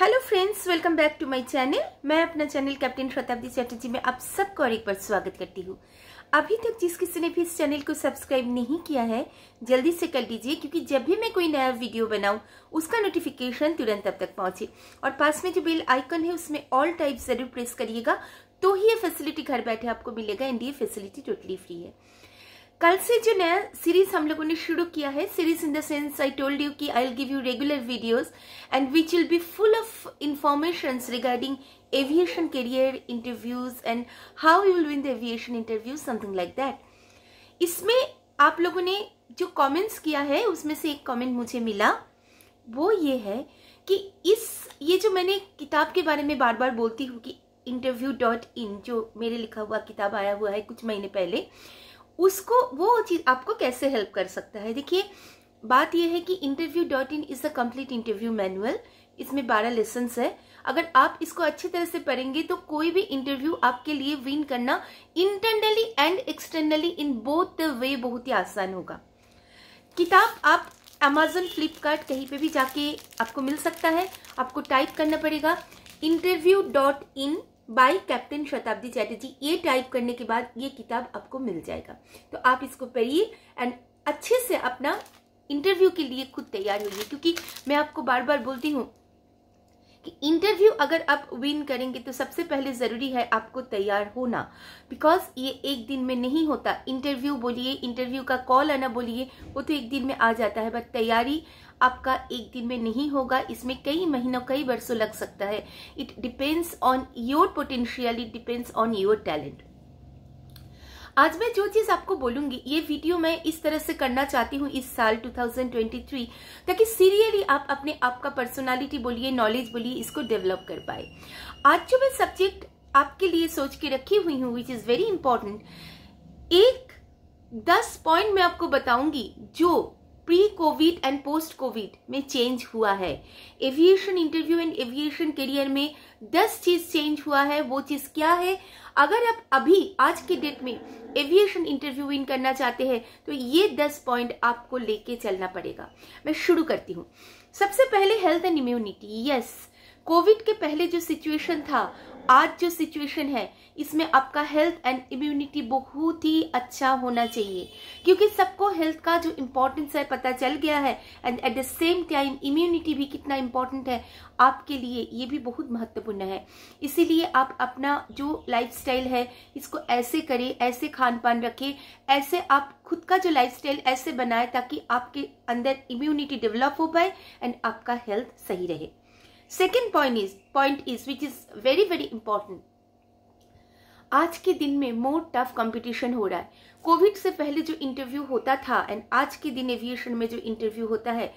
hello friends welcome back to my channel मैं अपना channel captain Shatabdi Chatterjee में आप सबको और एक बार स्वागत करती हूँ अभी तक जिस किसी ने भी इस चैनल को सब्सक्राइब नहीं किया है जल्दी से कर लीजिए क्योंकि जब भी मैं कोई नया वीडियो बनाऊँ उसका नोटिफिकेशन तुरंत अब तक पहुँचे और पास में जो बेल आइकन है उसमें ऑल टाइप ज़रूर प्रेस करिएगा तो ही ये फैसिलिटी घर बैठे आपको मिलेगा एंड ये फैसिलिटी टोटली फ्री है कल से जो नया सीरीज हम लोगों ने शुरू किया है series in the sense I told you कि I will give you regular videos and which will be full of information regarding aviation career interviews and how you will win the aviation interview something like that इसमें आप लोगों ने जो comments किया है उसमें से एक कमेंट मुझे मिला वो ये है कि इस ये जो मैंने किताब के बारे में बार बार बोलती हूँ कि इंटरव्यू डॉट इन जो मेरे लिखा हुआ किताब आया हुआ है कुछ महीने पहले उसको वो चीज आपको कैसे हेल्प कर सकता है देखिए बात यह है कि interview dot in is a complete interview manual इसमें बारह लेसन है अगर आप इसको अच्छी तरह से पढ़ेंगे तो कोई भी इंटरव्यू आपके लिए विन करना internally and externally in both way बहुत ही आसान होगा किताब आप Amazon, फ्लिपकार्ट कहीं पे भी जाके आपको मिल सकता है आपको टाइप करना पड़ेगा interview dot in by captain Shatabdi Chatterjee ये टाइप करने के बाद ये किताब आपको मिल जाएगा तो आप इसको पढ़िए एंड अच्छे से अपना इंटरव्यू के लिए खुद तैयार होइए क्योंकि मैं आपको बार बार बोलती हूँ कि इंटरव्यू अगर आप विन करेंगे तो सबसे पहले ज़रूरी है आपको तैयार होना बिकॉज ये एक दिन में नहीं होता इंटरव्यू बोलिए इंटरव्यू का कॉल आना बोलिए वो तो एक दिन में आ जाता है बट तैयारी आपका एक दिन में नहीं होगा इसमें कई महीनों कई वर्षों लग सकता है it depends on your potential it depends on your talent आज मैं जो चीज आपको बोलूंगी ये वीडियो मैं इस तरह से करना चाहती हूँ इस साल 2023 ताकि सीरियली आप अपने आप का पर्सनालिटी बोलिए नॉलेज बोलिए इसको डेवलप कर पाए आज जो मैं सब्जेक्ट आपके लिए सोच के रखी हुई हूँ विच इज वेरी इंपॉर्टेंट एक दस पॉइंट मैं आपको बताऊंगी जो pre covid and post covid में चेंज हुआ है aviation interview and aviation career में दस चीज चेंज हुआ है वो चीज क्या है अगर आप अभी आज के डेट में एविएशन इंटरव्यू इन करना चाहते हैं तो ये दस पॉइंट आपको लेके चलना पड़ेगा मैं शुरू करती हूँ सबसे पहले health and immunity yes covid के पहले जो सिचुएशन था आज जो सिचुएशन है इसमें आपका हेल्थ एंड इम्यूनिटी बहुत ही अच्छा होना चाहिए क्योंकि सबको हेल्थ का जो इम्पोर्टेंस है पता चल गया है and at the same time immunity भी कितना इम्पोर्टेंट है आपके लिए ये भी बहुत महत्वपूर्ण है इसीलिए आप अपना जो लाइफस्टाइल है इसको ऐसे करें ऐसे खान पान रखें ऐसे आप खुद का जो लाइफस्टाइल ऐसे बनाए ताकि आपके अंदर इम्यूनिटी डेवलप हो पाए एंड आपका हेल्थ सही रहे second point is point is which is very very important आज के दिन में मोर टफ कंपटीशन हो रहा है कोविड से पहले जो इंटरव्यू होता था एंड आज के दिन एविएशन में जो इंटरव्यू होता है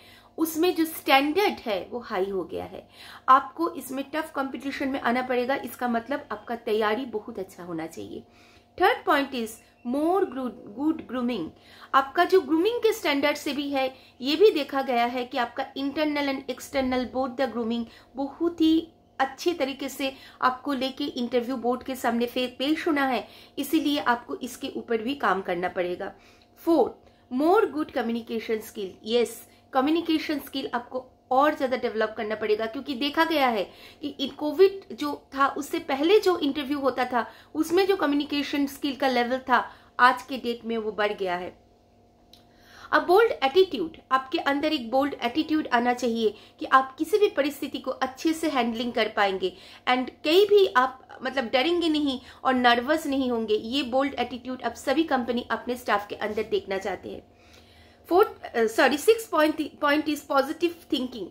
उसमें जो स्टैंडर्ड है वो हाई हो गया है आपको इसमें टफ कंपटीशन में आना पड़ेगा इसका मतलब आपका तैयारी बहुत अच्छा होना चाहिए third point is more good grooming आपका जो ग्रूमिंग के स्टैंडर्ड से भी है ये भी देखा गया है कि आपका internal and external board the grooming बहुत ही अच्छे तरीके से आपको लेके इंटरव्यू बोर्ड के सामने पेश होना है इसीलिए आपको इसके ऊपर भी काम करना पड़ेगा fourth more good communication skill yes communication skill आपको और ज़्यादा डेवलप करना पड़ेगा क्योंकि देखा गया है कि कोविड जो था उससे पहले जो इंटरव्यू होता था उसमें जो कम्युनिकेशन स्किल का लेवल था आज के डेट में वो बढ़ गया है अब बोल्ड एटीट्यूड आपके अंदर एक बोल्ड एटीट्यूड आना चाहिए कि आप किसी भी परिस्थिति को अच्छे से हैंडलिंग कर पाएंगे एंड कहीं भी आप मतलब डरेंगे नहीं और नर्वस नहीं होंगे ये बोल्ड एटीट्यूड अब सभी कंपनी अपने स्टाफ के अंदर देखना चाहते हैं fourth sorry six point point is positive thinking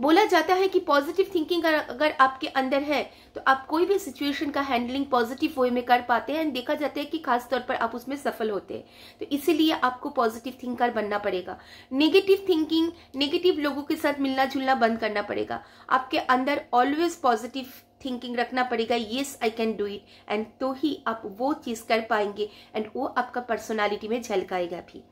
बोला जाता है कि पॉजिटिव थिंकिंग अगर आपके अंदर है तो आप कोई भी सिचुएशन का हैंडलिंग पॉजिटिव वे में कर पाते हैं एंड देखा जाता है कि खास तौर पर आप उसमें सफल होते हैं तो इसीलिए आपको पॉजिटिव थिंकर बनना पड़ेगा नेगेटिव थिंकिंग नेगेटिव लोगों के साथ मिलना जुलना बंद करना पड़ेगा आपके अंदर ऑलवेज पॉजिटिव थिंकिंग रखना पड़ेगा yes I can do it and तो ही आप वो चीज़ कर पाएंगे एंड वो आपका पर्सनैलिटी में झलकाएगा भी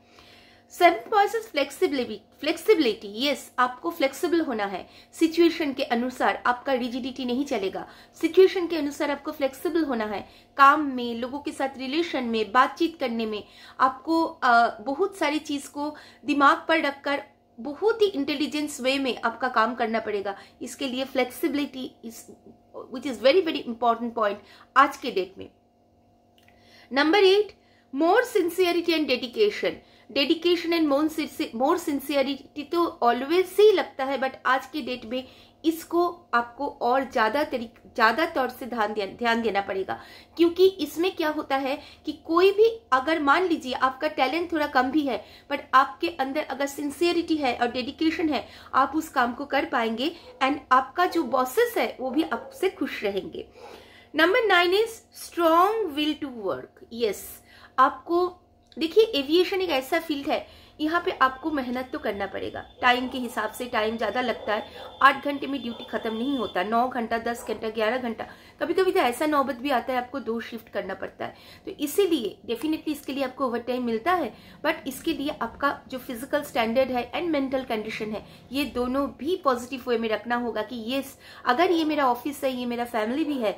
seven point flexibility flexibility yes आपको फ्लेक्सीबल होना है सिचुएशन के अनुसार आपका रिजिडिटी नहीं चलेगा सिचुएशन के अनुसार आपको फ्लेक्सीबल होना है काम में लोगों के साथ रिलेशन में बातचीत करने में आपको आ, बहुत सारी चीज को दिमाग पर रखकर बहुत ही इंटेलिजेंस वे में आपका काम करना पड़ेगा इसके लिए flexibility is which is very very important point आज के डेट में number eight more sincerity and dedication dedication and more more sincerity तो ऑलवेज से ही लगता है बट आज के डेट में इसको आपको और ज़्यादा तरीक ज़्यादा तौर से ध्यान ध्यान देना पड़ेगा क्योंकि इसमें क्या होता है कि कोई भी अगर मान लीजिए आपका टैलेंट थोड़ा कम भी है बट आपके अंदर अगर सिंसियरिटी है और डेडिकेशन है आप उस काम को कर पाएंगे एंड आपका जो बॉसेस है वो भी आपसे खुश रहेंगे number nine is strong will to work yes आपको देखिए एविएशन एक ऐसा फील्ड है यहाँ पे आपको मेहनत तो करना पड़ेगा टाइम के हिसाब से टाइम ज़्यादा लगता है आठ घंटे में ड्यूटी खत्म नहीं होता नौ घंटा दस घंटा ग्यारह घंटा कभी कभी तो ऐसा नौबत भी आता है आपको दो शिफ्ट करना पड़ता है तो इसीलिए डेफिनेटली इसके लिए आपको ओवर टाइम मिलता है बट इसके लिए आपका जो फिजिकल स्टैंडर्ड है एंड मेंटल कंडीशन है ये दोनों भी पॉजिटिव वे में रखना होगा कि ये अगर ये मेरा ऑफिस है ये मेरा फैमिली भी है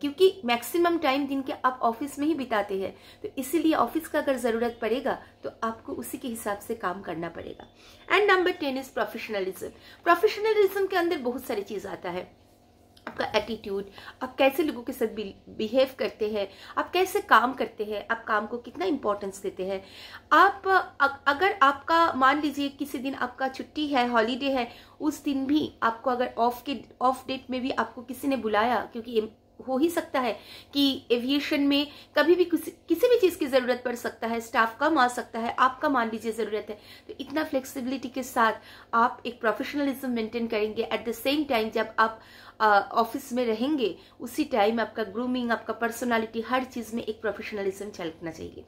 क्योंकि मैक्सिमम टाइम दिन के आप ऑफिस में ही बिताते हैं तो इसीलिए ऑफिस का अगर ज़रूरत पड़ेगा तो आपको उसी के हिसाब से काम करना पड़ेगा and number ten is professionalism professionalism के अंदर बहुत सारी चीज़ आता है आपका एटीट्यूड आप कैसे लोगों के साथ बिहेव करते हैं आप कैसे काम करते हैं आप काम को कितना इंपॉर्टेंस देते हैं आप अगर आपका मान लीजिए किसी दिन आपका छुट्टी है हॉलीडे है उस दिन भी आपको अगर ऑफ के ऑफ डेट में भी आपको किसी ने बुलाया क्योंकि हो ही सकता है कि एविएशन में कभी भी किसी किसी भी चीज़ की ज़रूरत पड़ सकता है स्टाफ कम आ सकता है आपका मान लीजिए ज़रूरत है तो इतना फ्लेक्सिबिलिटी के साथ आप एक प्रोफेशनलिज्म मेंटेन करेंगे एट द सेम टाइम जब आप ऑफिस में रहेंगे उसी टाइम आपका ग्रूमिंग आपका पर्सनालिटी हर चीज़ में एक प्रोफेशनलिज्म चलना चाहिए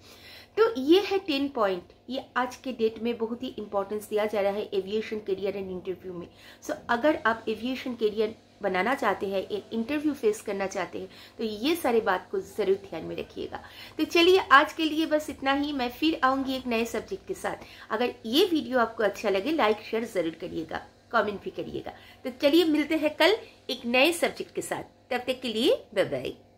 तो ये है टेन पॉइंट ये आज के डेट में बहुत ही इंपॉर्टेंस दिया जा रहा है एविएशन करियर एंड इंटरव्यू में सो so, अगर आप एविएशन करियर बनाना चाहते हैं एक इंटरव्यू फेस करना चाहते हैं तो ये सारे बात को ज़रूर ध्यान में रखिएगा तो चलिए आज के लिए बस इतना ही मैं फिर आऊंगी एक नए सब्जेक्ट के साथ अगर ये वीडियो आपको अच्छा लगे लाइक शेयर ज़रूर करिएगा कमेंट भी करिएगा तो चलिए मिलते हैं कल एक नए सब्जेक्ट के साथ तब तक के लिए बाय बाय